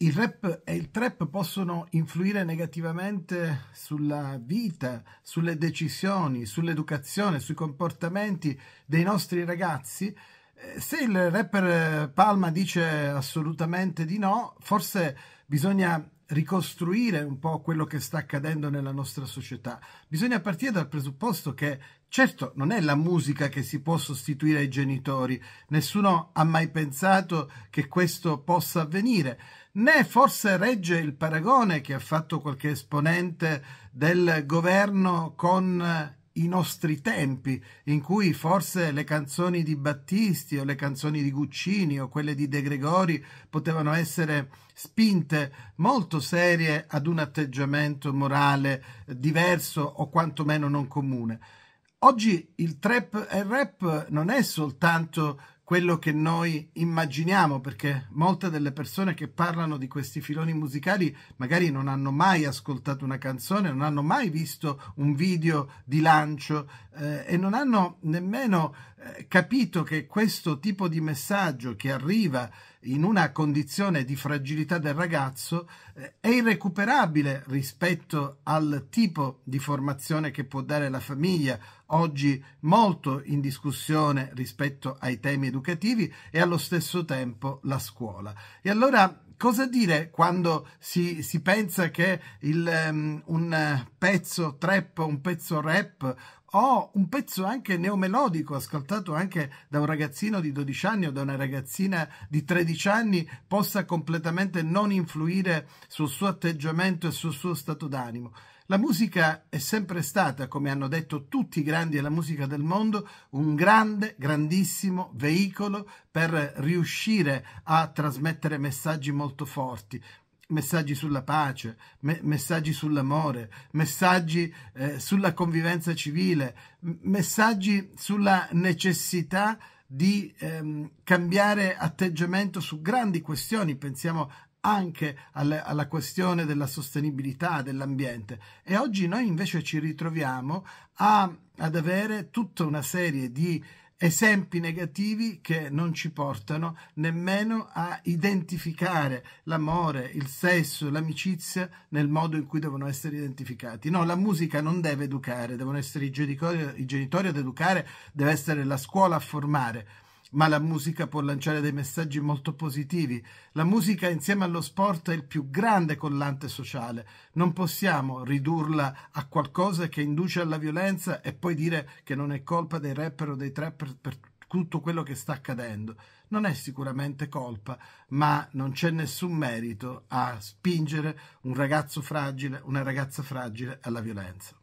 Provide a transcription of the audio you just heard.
il rap e il trap possono influire negativamente sulla vita, sulle decisioni, sull'educazione, sui comportamenti dei nostri ragazzi? Eh, se il rapper Palma dice assolutamente di no, forse bisogna ricostruire un po' quello che sta accadendo nella nostra società. Bisogna partire dal presupposto che certo non è la musica che si può sostituire ai genitori, nessuno ha mai pensato che questo possa avvenire, né forse regge il paragone che ha fatto qualche esponente del governo con i nostri tempi, in cui forse le canzoni di Battisti o le canzoni di Guccini o quelle di De Gregori potevano essere spinte molto serie ad un atteggiamento morale diverso o quantomeno non comune. Oggi il trap e il rap non è soltanto quello che noi immaginiamo, perché molte delle persone che parlano di questi filoni musicali magari non hanno mai ascoltato una canzone, non hanno mai visto un video di lancio eh, e non hanno nemmeno eh, capito che questo tipo di messaggio che arriva in una condizione di fragilità del ragazzo eh, è irrecuperabile rispetto al tipo di formazione che può dare la famiglia, oggi molto in discussione rispetto ai temi educativi e allo stesso tempo la scuola. E allora cosa dire quando si, si pensa che il, um, un pezzo trap, un pezzo rap o un pezzo anche neomelodico ascoltato anche da un ragazzino di 12 anni o da una ragazzina di 13 anni possa completamente non influire sul suo atteggiamento e sul suo stato d'animo? La musica è sempre stata, come hanno detto tutti i grandi della musica del mondo, un grande, grandissimo veicolo per riuscire a trasmettere messaggi molto forti messaggi sulla pace, me messaggi sull'amore, messaggi eh, sulla convivenza civile, messaggi sulla necessità di ehm, cambiare atteggiamento su grandi questioni, pensiamo anche alle, alla questione della sostenibilità dell'ambiente e oggi noi invece ci ritroviamo a, ad avere tutta una serie di esempi negativi che non ci portano nemmeno a identificare l'amore, il sesso, l'amicizia nel modo in cui devono essere identificati. No, la musica non deve educare, devono essere i genitori, i genitori ad educare, deve essere la scuola a formare ma la musica può lanciare dei messaggi molto positivi. La musica insieme allo sport è il più grande collante sociale. Non possiamo ridurla a qualcosa che induce alla violenza e poi dire che non è colpa dei rapper o dei trapper per tutto quello che sta accadendo. Non è sicuramente colpa, ma non c'è nessun merito a spingere un ragazzo fragile, una ragazza fragile alla violenza.